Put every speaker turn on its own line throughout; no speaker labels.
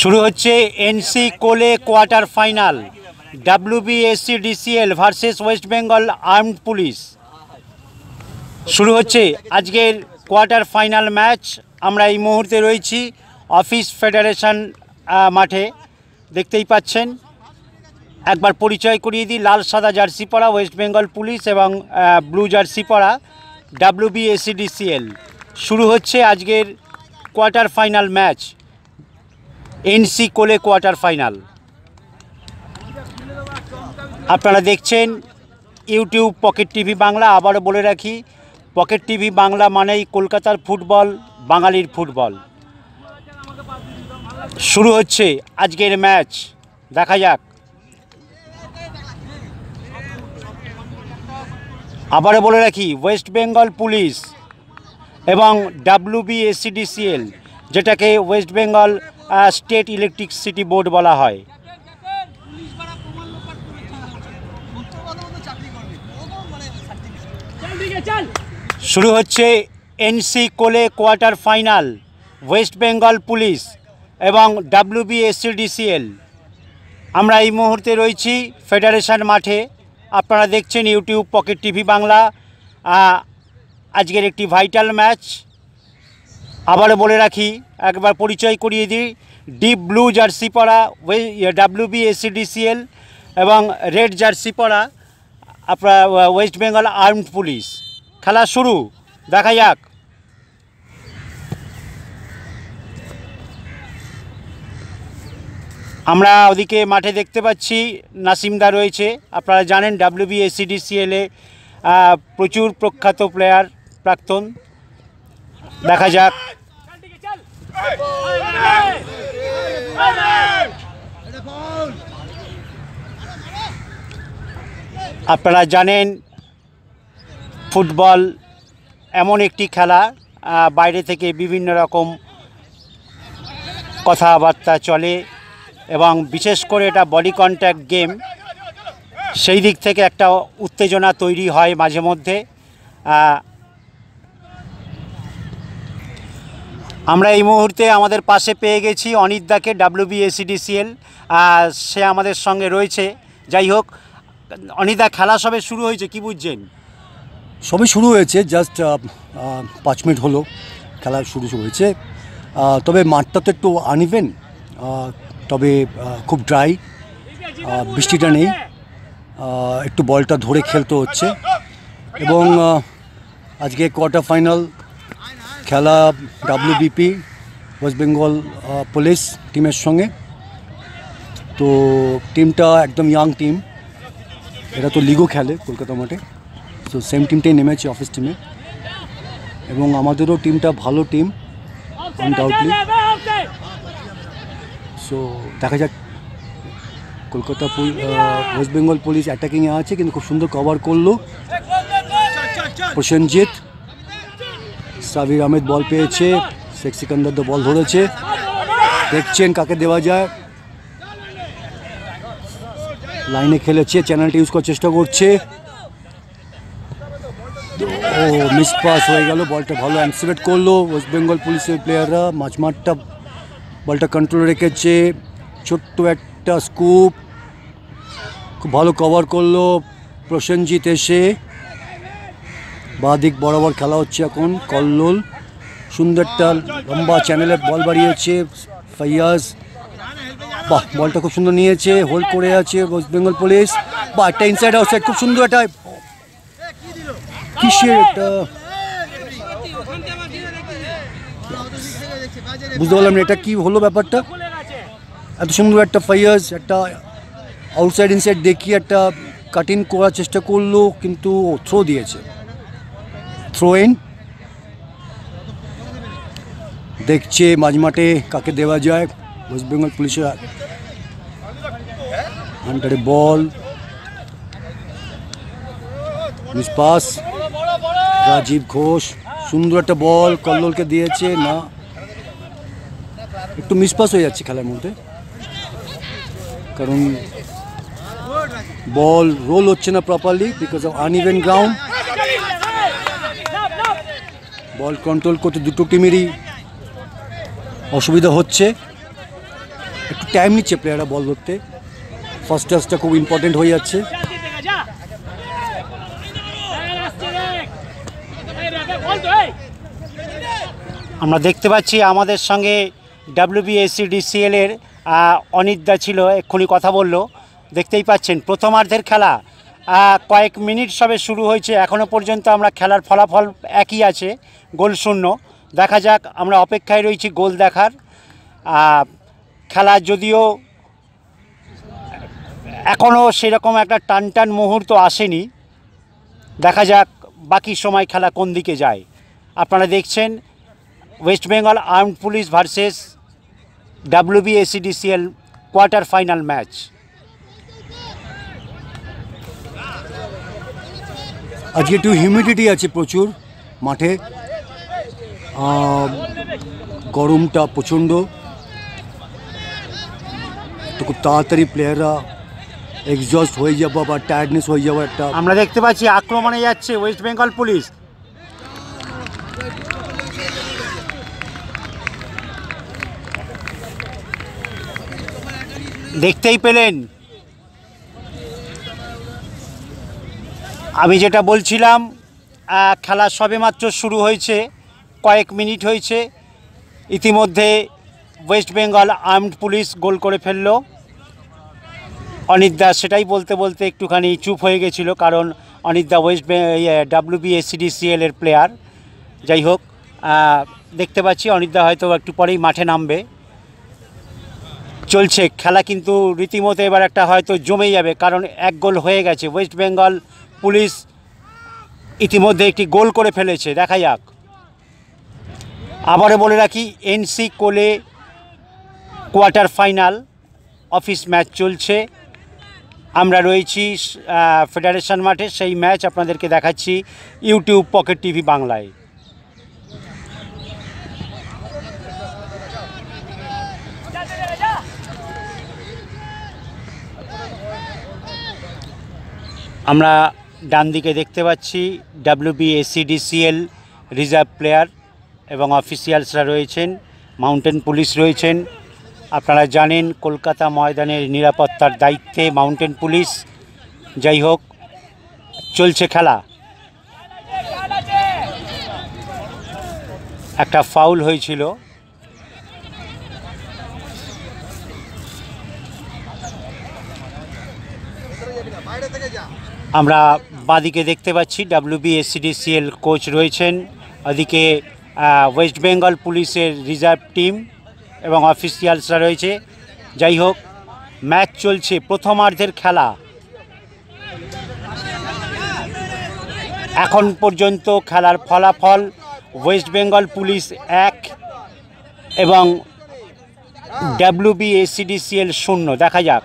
শুরু হচ্ছে NC Kole quarter final WBSEDCL versus West Bengal armed police শুরু হচ্ছে আজকের কোয়ার্টার ফাইনাল ম্যাচ আমরা এই মুহূর্তে রয়েছি অফিস ফেডারেশন মাঠে দেখতেই পাচ্ছেন একবার পরিচয় করিয়ে দিই লাল সাদা জার্সি পরা ওয়েস্ট বেঙ্গল পুলিশ এবং ব্লু জার্সি পরা ডাব্লিউবিএসিডিসিএল শুরু হচ্ছে আজকের quarter final match NC Kole quarter final আপনারা দেখছেন ইউটিউব পকেট টিভি বাংলা আবারও বলে রাখি পকেট টিভি বাংলা মানেই কলকাতার ফুটবল বাঙালির ফুটবল শুরু হচ্ছে আজকের ম্যাচ দেখা যাক আবারও বলে রাখি ওয়েস্ট বেঙ্গল পুলিশ এবং ডাব্লুবিএসিডিসিএল যেটাকে West Bengal state electricity board বলা হয় শুরু হচ্ছে NC Kole quarter final West Bengal police এবং ডাব্লুবিএসিডিসিএল আমরা এই মুহূর্তে রয়েছি ফেডারেশন মাঠে আপনারা দেখছেন ইউটিউব পকেট টিভি বাংলা আজকের একটি ভাইটাল ম্যাচ আবারও বলে রাখি একবার পরিচয় করিয়ে দিই ডিপ ব্লু জার্সিপাড়া ওয়ে ডাব্লিউবি এসিডিসিএল এবং রেড জার্সি পরা আপনার ওয়েস্ট বেঙ্গল আর্মড পুলিশ খেলা শুরু দেখা যাক আমরা ওদিকে মাঠে দেখতে পাচ্ছি নাসিমদা রয়েছে আপনারা জানেন ডাব্লিউবি এসিডিসিএলে প্রচুর প্রখ্যাত প্লেয়ার প্রাক্তন দেখা যাক আপনারা জানেন ফুটবল এমন একটি খেলা বাইরে থেকে বিভিন্ন রকম কথাবার্তা চলে এবং বিশেষ করে এটা বডি কন্ট্যাক্ট গেম সেই দিক থেকে একটা উত্তেজনা তৈরি হয় মাঝে মধ্যে আমরা এই মুহূর্তে আমাদের পাশে পেয়ে গেছি অনিতদাকে ডাব্লিউবিএসিডিসিএল সে আমাদের সঙ্গে রয়েছে যাই হোক অনিদা খেলা সবে শুরু হয়েছে কি বুঝছেন
সবে শুরু হয়েছে জাস্ট পাঁচ মিনিট হলো খেলা শুরু হয়েছে তবে মাঠটা তো একটু আনিবেন তবে খুব ড্রাই বৃষ্টিটা নেই একটু বলটা ধরে খেলতে হচ্ছে এবং আজকে কোয়ার্টার ফাইনাল খেলা ডাব্লিউবিপি ওয়েস্ট বেঙ্গল পুলিশ টিমের সঙ্গে তো টিমটা একদম ইয়াং টিম এরা তো লিগও খেলে কলকাতা মাঠে তো সেম টিমটাই নেমেছে অফিস টিমে এবং আমাদেরও টিমটা ভালো টিম আনডাউটলি সো দেখা যাক কলকাতা ওয়েস্ট বেঙ্গল পুলিশ অ্যাটাকিংয়ে আছে কিন্তু খুব সুন্দর কভার করলো প্রসেনজিৎ সাবির আহমেদ বল পেয়েছে শেখ সিকান্দার তো বল ধরেছে দেখছেন কাকে দেওয়া যায় লাইনে খেলেছে চ্যানেলটি ইউজ করার চেষ্টা করছে ও মিস পাস হয়ে গেল বলটা ভালো অ্যান্সিপেট করলো ওয়েস্ট বেঙ্গল পুলিশের প্লেয়াররা মাঝমাঠটা বলটা কন্ট্রোলে রেখেছে ছোট্ট একটা স্কুপ খুব ভালো কভার করলো প্রসেনজিৎ এসে বা দিক বরাবর খেলা হচ্ছে এখন কল্লোল সুন্দরটা লম্বা চ্যানেলে বল বাড়িয়েছে ফাইয়াজ বাহ বলটা খুব সুন্দর নিয়েছে হোল্ড করে আছে ওয়েস্ট বেঙ্গল পুলিশ বা একটা ইনসাইড আউটসাইড খুব সুন্দর একটা কিসের একটা বুঝতে পারলাম না এটা কি হলো ব্যাপারটা এত সুন্দর একটা ফাইয়াজ একটা আউটসাইড ইনসাইড দেখিয়ে একটা কাটিং করার চেষ্টা করলো কিন্তু থ্রো দিয়েছে थ्रो इन देखे माझमाटे का देवा जाए West Bengal police ball pass Rajib Ghosh सुंदर एक बॉल कल्लोल के दिए ना एक तो मिसपास हो खेल मध्य कारण बॉल रोल हो properly because of on ground ball control করতে দুটো টিমেরই অসুবিধা হচ্ছে একটু টাইম নিচ্ছে প্লেয়াররা বল ধরতে ফার্স্ট টাচটা খুব ইম্পর্টেন্ট হয়ে যাচ্ছে
আমরা দেখতে পাচ্ছি আমাদের সঙ্গে ডাব্লিউবিএসিডিসিএল এর অনিদ্রা ছিল এক্ষুনি কথা বলল দেখতেই পাচ্ছেন প্রথমার্ধের খেলা কয়েক মিনিট সবে শুরু হয়েছে এখনও পর্যন্ত আমরা খেলার ফলাফল একই আছে গোল শূন্য দেখা যাক আমরা অপেক্ষায় রয়েছি গোল দেখার খেলা যদিও এখনও সেরকম একটা টান টান মুহূর্ত আসেনি দেখা যাক বাকি সময় খেলা কোন দিকে যায় আপনারা দেখছেন West Bengal armed police versus WBSEDCL quarter final match
আজকে একটু হিউমিডিটি আছে প্রচুর মাঠে গরমটা প্রচণ্ড তো খুব তাড়াতাড়ি প্লেয়াররা এক্সজস্ট হয়ে যাবো বা টায়ার্ডনেস হয়ে যাবো একটা আমরা দেখতে পাচ্ছি আক্রমণে
যাচ্ছে ওয়েস্ট বেঙ্গল পুলিশ দেখতেই পেলেন আমি যেটা বলছিলাম খেলা সবেমাত্র শুরু হয়েছে কয়েক মিনিট হয়েছে ইতিমধ্যে West Bengal armed police goal করে ফেলল অনিদ্যা সেটাই বলতে বলতে একটুখানি চুপ হয়ে গেছিল কারণ অনিদ্যা ওয়েস্ট ডাব্লিউবিএসিডিসিএল এর প্লেয়ার যাই হোক দেখতে পাচ্ছি অনিদ্যা হয়তো একটু পরেই মাঠে নামবে চলছে খেলা কিন্তু রীতিমতো এবার একটা হয়তো জমে যাবে কারণ এক গোল হয়ে গেছে ওয়েস্ট বেঙ্গল পুলিশ ইতিমধ্যে একটি গোল করে ফেলেছে দেখা যাক আবারও বলে রাখি NC Kole quarter final office match চলছে আমরা রয়েছি ফেডারেশন মাঠে সেই ম্যাচ আপনাদেরকে দেখাচ্ছি ইউটিউব পকেট টিভি বাংলায় আমরা ডান দিকে দেখতে পাচ্ছি ডাব্লিউবিএসিডিসিএল রিজার্ভ প্লেয়ার এবং অফিসিয়ালসরা রয়েছেন মাউন্টেন পুলিশ রয়েছেন আপনারা জানেন কলকাতা ময়দানের নিরাপত্তার দায়িত্বে মাউন্টেন পুলিশ যাই হোক চলছে খেলা একটা ফাউল হয়েছিল আমরা বাদিকে দেখতে পাচ্ছি ডাব্লিউবিএসসিডিসিএল কোচ রয়েছেন ওদিকে ওয়েস্ট বেঙ্গল পুলিশের রিজার্ভ টিম এবং অফিসিয়ালসরা রয়েছে যাই হোক ম্যাচ চলছে প্রথমার্ধের খেলা এখন পর্যন্ত খেলার ফলাফল ওয়েস্ট বেঙ্গল পুলিশ এক এবং ডাব্লিউবিএসিডিসিএল শূন্য দেখা যাক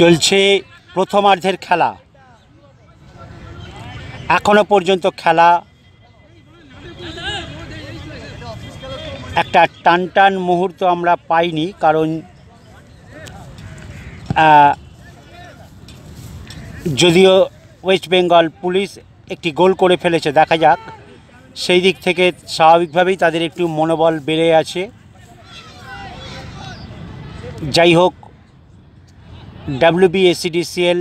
চলছে প্রথমার্ধের খেলা এখনো পর্যন্ত খেলা একটা টান টান মুহূর্ত আমরা পাইনি কারণ যদিও ওয়েস্ট বেঙ্গল পুলিশ একটি গোল করে ফেলেছে দেখা যাক সেই দিক থেকে স্বাভাবিকভাবেই তাদের একটু মনোবল বেড়ে আছে যাই হোক ডাব্লিউবিএসিডিসিএল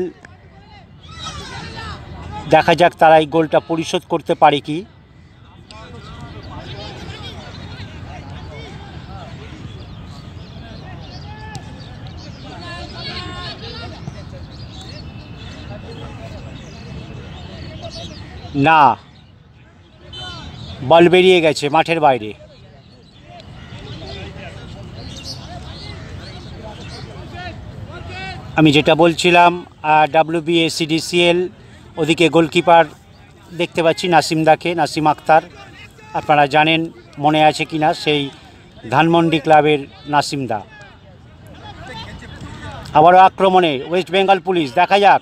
দেখা যাক তারা এই গোলটা পরিশোধ করতে পারে কি না বল বেরিয়ে গেছে মাঠের বাইরে আমি যেটা বলছিলাম ডাব্লিউ সিডিসিএল ওদিকে গোলকিপার দেখতে পাচ্ছি নাসিমদাকে নাসিম আক্তার আপনারা জানেন মনে আছে কি না সেই ধানমন্ডি ক্লাবের নাসিমদা আবারও আক্রমণে ওয়েস্ট বেঙ্গল পুলিশ দেখা যাক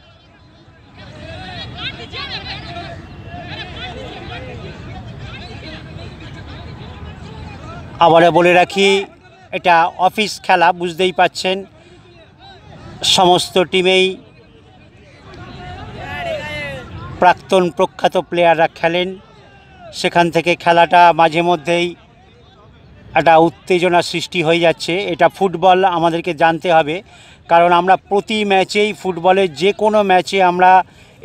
আবারও বলে রাখি এটা অফিস খেলা বুঝতেই পাচ্ছেন সমস্ত টিমেই প্রাক্তন প্রখ্যাত প্লেয়াররা খেলেন সেখান থেকে খেলাটা মাঝে মধ্যেই একটা উত্তেজনা সৃষ্টি হয়ে যাচ্ছে এটা ফুটবল আমাদেরকে জানতে হবে কারণ আমরা প্রতি ম্যাচেই ফুটবলের যে কোনো ম্যাচে আমরা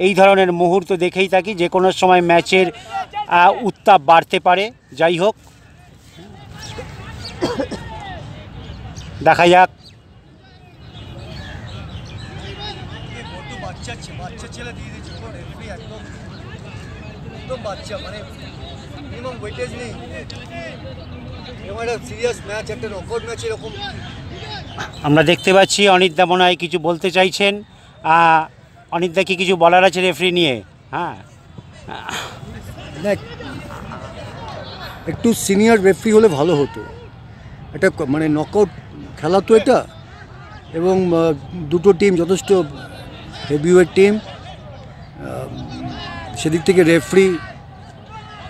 এই ধরনের মুহূর্ত দেখেই থাকি যে কোনো সময় ম্যাচের উত্তাপ বাড়তে পারে যাই হোক দেখা যাক আমরা দেখতে পাচ্ছি অনিদ্যা মনে হয় কিছু বলতে চাইছেন অনিদ্যা কি কিছু বলার আছে রেফারি নিয়ে হ্যাঁ দেখ
একটু সিনিয়র রেফ্রি হলে ভালো হতো এটা মানে নকআউট খেলা তো এটা এবং দুটো টিম যথেষ্ট হেভিওয়েট টিম
সেদিক থেকে রেফ্রি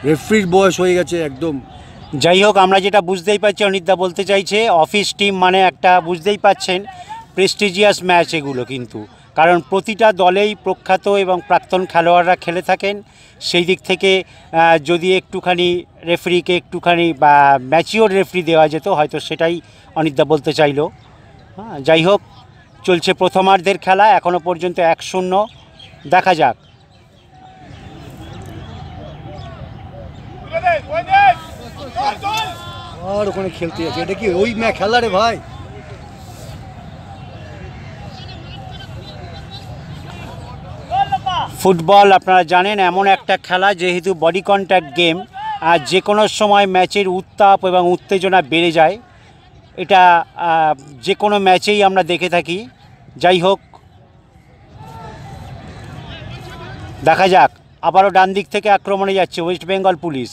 রেফ্রির বয়স হয়ে গেছে একদম যাই হোক আমরা যেটা বুঝতেই পারছি অনিদ্দা বলতে চাইছে অফিস টিম মানে একটা বুঝতেই পাচ্ছেন প্রেস্টিজিয়াস ম্যাচ এগুলো কিন্তু কারণ প্রতিটা দলেই প্রখ্যাত এবং প্রাক্তন খেলোয়াড়রা খেলে থাকেন সেই দিক থেকে যদি একটুখানি রেফারিকে একটুখানি বা ম্যাচিওর রেফারি দেওয়া যেত হয়তো সেটাই অনিদ্যা বলতে চাইল হ্যাঁ যাই হোক চলছে প্রথমার্ধের খেলা এখনও পর্যন্ত এক শূন্য দেখা যাক
আর ওখানে খেলতে আছে এটা কি ওই খেলা রে ভাই
ফুটবল আপনারা জানেন এমন একটা খেলা যেহেতু বডি কন্ট্যাক্ট গেম আর যে কোনো সময় ম্যাচের উত্তাপ এবং উত্তেজনা বেড়ে যায় এটা যে কোনো ম্যাচেই আমরা দেখে থাকি যাই হোক দেখা যাক আবারও ডান দিক থেকে আক্রমণে যাচ্ছে ওয়েস্ট বেঙ্গল পুলিশ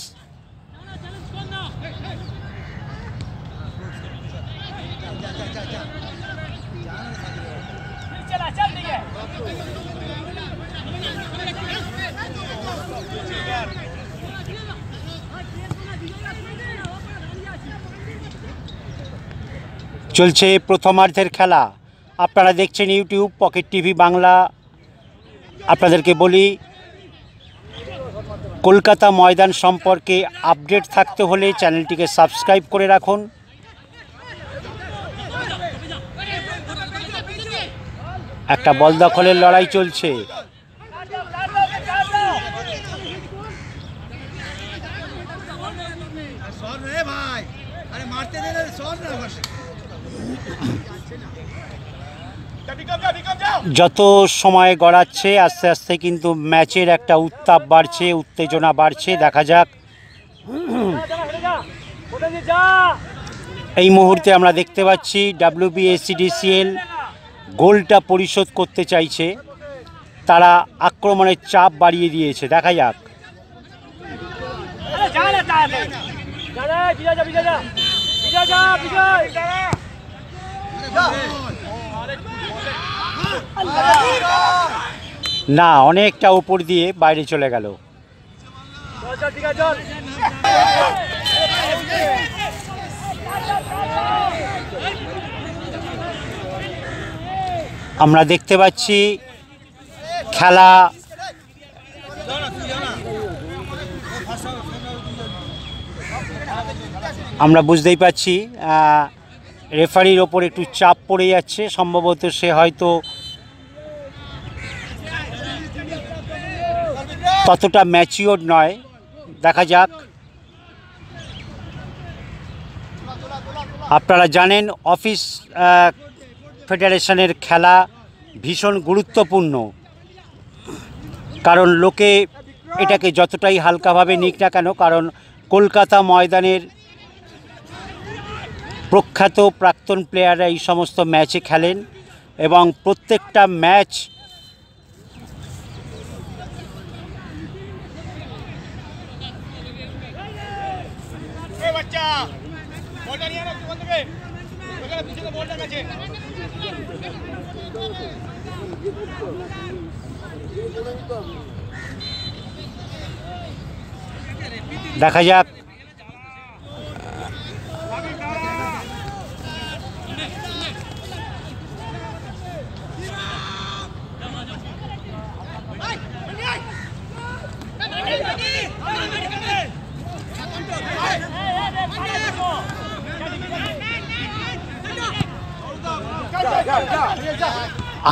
চলছে প্রথমার্ধের খেলা আপনারা দেখছেন ইউটিউব পকেট টিভি বাংলা আপনাদেরকে বলি কলকাতা ময়দান সম্পর্কে আপডেট থাকতে হলে চ্যানেলটিকে সাবস্ক্রাইব করে রাখুন একটা বল দখলের লড়াই চলছে যত সময় গড়াচ্ছে আস্তে আস্তে কিন্তু ম্যাচের একটা উত্তাপ বাড়ছে উত্তেজনা বাড়ছে দেখা যাক এই মুহূর্তে আমরা দেখতে পাচ্ছি ডাব্লিউবিএসিডিসিএল গোলটা পরিশোধ করতে চাইছে তারা আক্রমণের চাপ বাড়িয়ে দিয়েছে দেখা যাক না অনেকটা উপর দিয়ে বাইরে চলে গেল আমরা দেখতে পাচ্ছি খেলা আমরা বুঝতেই পাচ্ছি রেফারির ওপর একটু চাপ পড়ে যাচ্ছে সম্ভবত সে হয়তো ততটা ম্যাচিওর নয় দেখা যাক আপনারা জানেন অফিস ফেডারেশনের খেলা ভীষণ গুরুত্বপূর্ণ কারণ লোকে এটাকে যতটাই হালকাভাবে নিক না কেন কারণ কলকাতা ময়দানের প্রখ্যাত প্রাক্তন প্লেয়াররা এই সমস্ত ম্যাচে খেলেন এবং প্রত্যেকটা ম্যাচ
देखा जा नहीं आ रहा बंद पीछे
का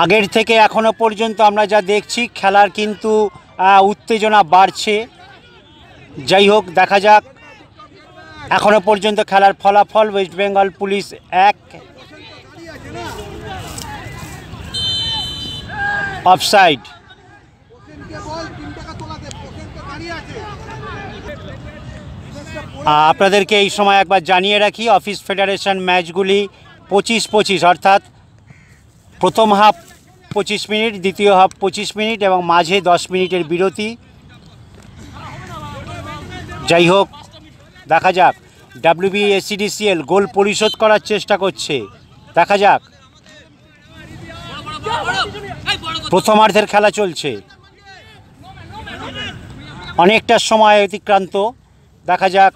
আগের থেকে এখনো পর্যন্ত আমরা যা দেখছি খেলার কিন্তু উত্তেজনা বাড়ছে যাই হোক দেখা যাক এখনো পর্যন্ত খেলার ফলাফল ওয়েস্ট বেঙ্গল পুলিশ এক অফসাইড আপনাদেরকে এই সময় একবার জানিয়ে রাখি অফিস ফেডারেশন ম্যাচগুলি পঁচিশ পঁচিশ অর্থাৎ প্রথম হাফ পঁচিশ মিনিট দ্বিতীয় হাফ পঁচিশ মিনিট এবং মাঝে দশ মিনিটের বিরতি যাই হোক দেখা যাক ডাব্লিউবিএসিডিসিএল গোল পরিশোধ করার চেষ্টা করছে দেখা যাক প্রথমার্ধের খেলা চলছে অনেকটা সময় অতিক্রান্ত দেখা যাক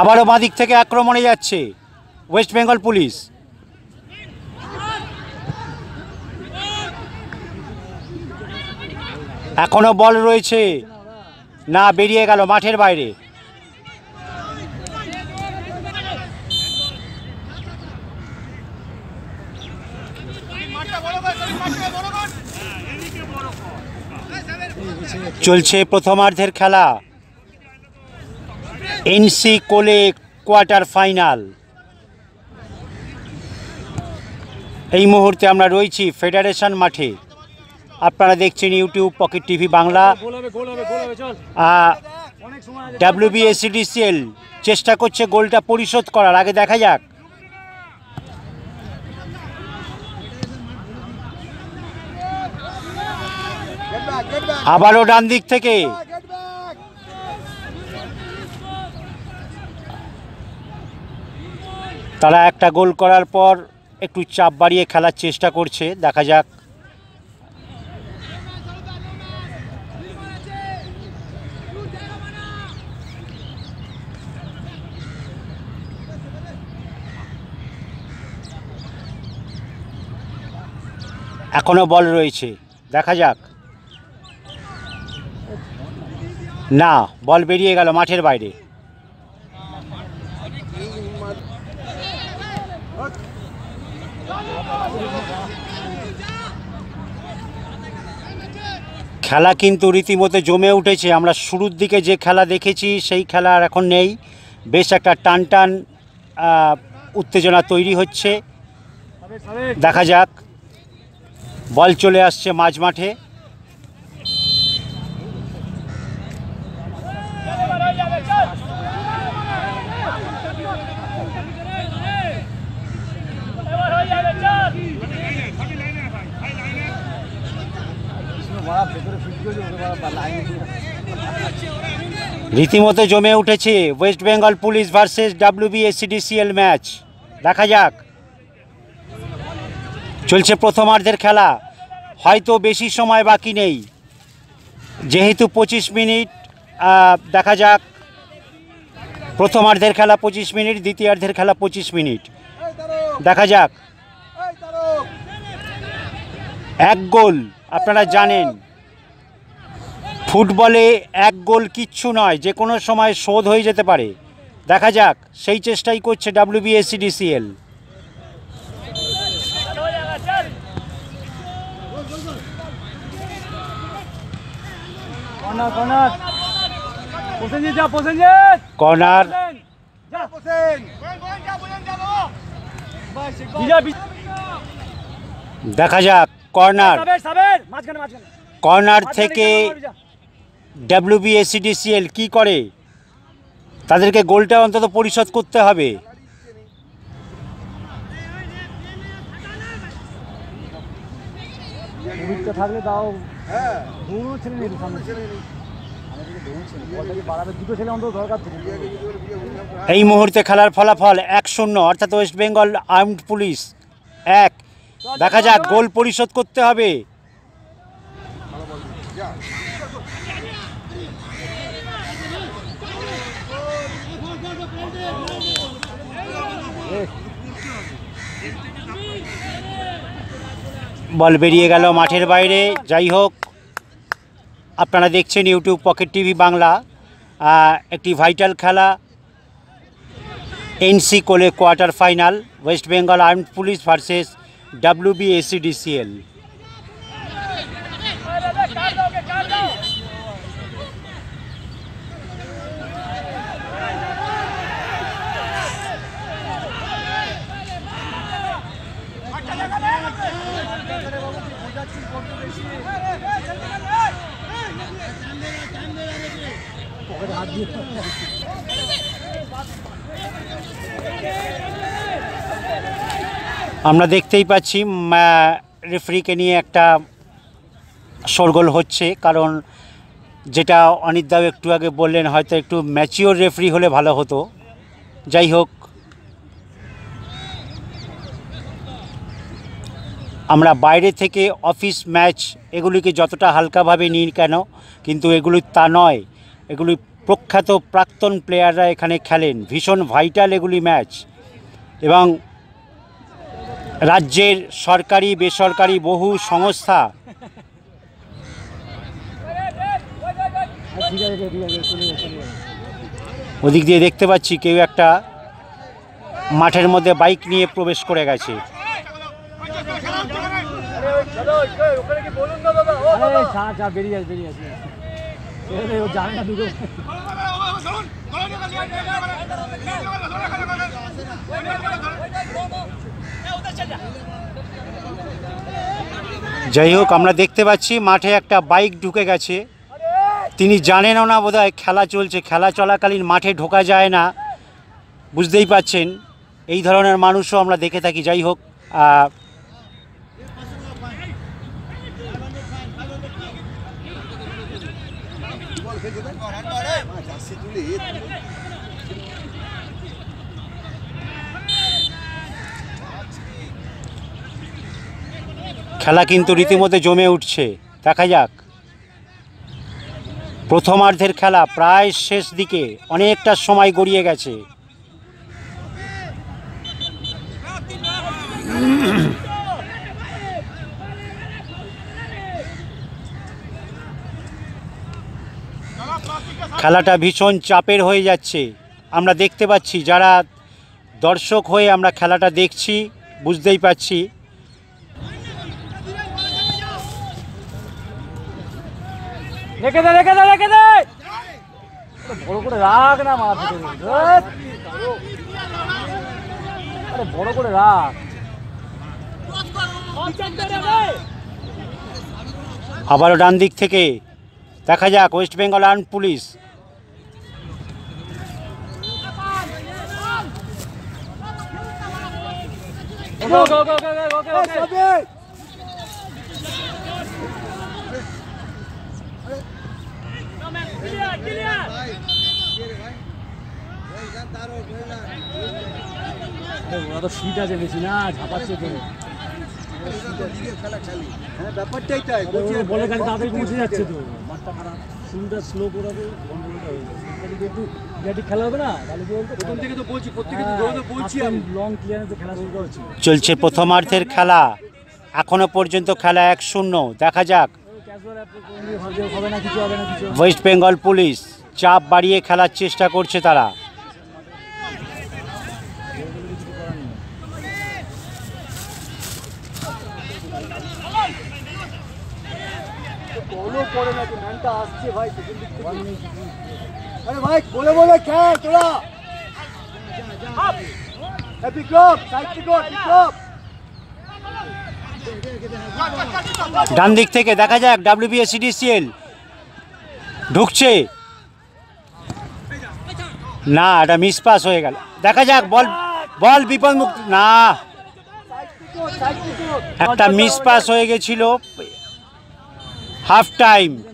আবারও বাঁদিক থেকে আক্রমণে যাচ্ছে ওয়েস্ট বেঙ্গল পুলিশ এখনও বল রয়েছে না বেরিয়ে গেল মাঠের বাইরে চলছে প্রথমার্ধের খেলা এনসি কোলে কোয়ার্টার ফাইনাল এই মুহূর্তে আমরা রয়েছি ফেডারেশন মাঠে আপনারা দেখছেন YouTube pocket TV Bangla WBSEDCL চেষ্টা করছে গোলটা পরিশোধ করার আগে দেখা যাক আবারও ডান দিক থেকে তারা একটা গোল করার পর একটু চাপ বাড়িয়ে খেলার চেষ্টা করছে দেখা যাক এখনও বল রয়েছে দেখা যাক না বল বেরিয়ে গেল মাঠের বাইরে খেলা কিন্তু রীতিমতো জমে উঠেছে আমরা শুরুর দিকে যে খেলা দেখেছি সেই খেলা আর এখন নেই বেশ একটা টান টান উত্তেজনা তৈরি হচ্ছে দেখা যাক বল চলে আসছে মাঝ মাঠে রীতিমতো জমে উঠেছে West Bengal police versus WBSEDCL match দেখা যাক চলছে প্রথমার্ধের খেলা হয়তো বেশি সময় বাকি নেই যেহেতু পঁচিশ মিনিট দেখা যাক প্রথমার্ধের খেলা পঁচিশ মিনিট দ্বিতীয়ার্ধের খেলা পঁচিশ মিনিট দেখা যাক এক গোল আপনারা জানেন ফুটবলে এক গোল কিচ্ছু নয় যে কোনো সময় শোধ হয়ে যেতে পারে দেখা যাক সেই চেষ্টাই করছে ডাব্লিউবিএসিডিসিএল কর্নার দেখা যাক কর্নার কর্নার থেকে ডাব্লিউবিএসিডিসিএল কি করে তাদেরকে গোলটা অন্তত পরিশোধ করতে হবে
হ্যাঁ। এই মুহূর্তে
খেলার ফলাফল এক শূন্য অর্থাৎ ওয়েস্ট বেঙ্গল আর্মড পুলিশ এক দেখা যাক গোল পরিশোধ করতে হবে বল বেরিয়ে গেল মাঠের বাইরে যাই হোক আপনারা দেখছেন ইউটিউব পকেট টিভি বাংলা একটি ভাইটাল খেলা NC Kole quarter final West Bengal armed police versus WBSEDCL আমরা দেখতেই পাচ্ছি রেফারিকে নিয়ে একটা সরগোল হচ্ছে কারণ যেটা অনিদাও একটু আগে বললেন হয়তো একটু ম্যাচিওর রেফারি হলে ভালো হতো যাই হোক আমরা বাইরে থেকে অফিস ম্যাচ এগুলিকে যতটা হালকাভাবে নিই কেন কিন্তু এগুলি তা নয় এগুলি প্রখ্যাত প্রাক্তন প্লেয়াররা এখানে খেলেন ভীষণ ভাইটাল এগুলি ম্যাচ এবং রাজ্যের সরকারি বেসরকারি বহু সংস্থা ওদিক দিয়ে দেখতে পাচ্ছি কেউ একটা মাঠের মধ্যে বাইক নিয়ে প্রবেশ করে গেছে
বেরিয়ে বেরিয়ে যাই
হোক আমরা দেখতে পাচ্ছি মাঠে একটা বাইক ঢুকে গেছে তিনি জানেনও না বোধহয় খেলা চলছে খেলা চলাকালীন মাঠে ঢোকা যায় না বুঝতেই পাচ্ছেন এই ধরনের মানুষও আমরা দেখে থাকি যাই হোক খেলা কিন্তু রীতিমতো জমে উঠছে দেখা যাক প্রথমার্ধের খেলা প্রায় শেষ দিকে অনেকটা সময় গড়িয়ে গেছে খেলাটা ভীষণ চাপের হয়ে যাচ্ছে আমরা দেখতে পাচ্ছি যারা দর্শক হয়ে আমরা খেলাটা দেখছি বুঝতেই পাচ্ছি
রেখে দে রেখে দে রেখে দে বড় করে রাখ না মারা আরে বড় করে রাখ
আবারও ডান দিক থেকে দেখা যাক West Bengal arm police Go, go, go,
go, go, go, go, go. ওরা তো সিট আছে বেশি না ঝাপাচ্ছে হ্যাঁ, তো তাড়াতাড়ি লং ক্লিয়ারে খেলা হ্যাঁ,
চলছে প্রথমার্ধের খেলা এখনো পর্যন্ত খেলা এক শূন্য দেখা যাক ওয়েস্ট বেঙ্গল পুলিশ চাপ বাড়িয়ে খেলার চেষ্টা করছে তারা
বিক্রম সাইড বিক্রম বিক্রম ডান দিক
থেকে দেখা যাক ডাব্লিউবিএসিডিসিএল ঢুকছে না এটা মিস পাস হয়ে গেল দেখা যাক বল বল বিপদ মুক্ত না একটা মিস পাস হয়ে গেছিল হাফ টাইম